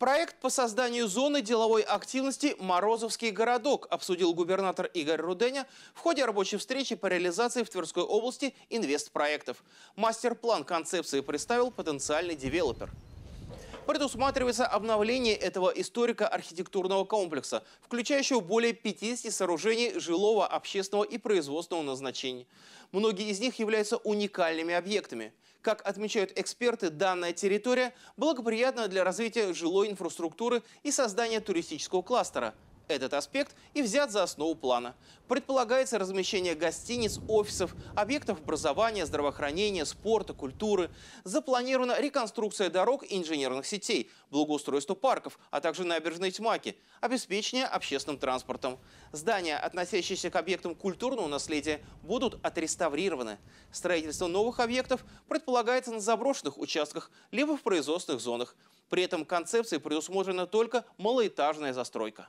Проект по созданию зоны деловой активности «Морозовский городок» обсудил губернатор Игорь Руденя в ходе рабочей встречи по реализации в Тверской области инвестпроектов. Мастер-план концепции представил потенциальный девелопер. Предусматривается обновление этого историко-архитектурного комплекса, включающего более 50 сооружений жилого, общественного и производственного назначения. Многие из них являются уникальными объектами – как отмечают эксперты, данная территория благоприятна для развития жилой инфраструктуры и создания туристического кластера – этот аспект и взят за основу плана. Предполагается размещение гостиниц, офисов, объектов образования, здравоохранения, спорта, культуры. Запланирована реконструкция дорог и инженерных сетей, благоустройство парков, а также набережной Тьмаки, обеспечение общественным транспортом. Здания, относящиеся к объектам культурного наследия, будут отреставрированы. Строительство новых объектов предполагается на заброшенных участках либо в производственных зонах. При этом концепции предусмотрена только малоэтажная застройка.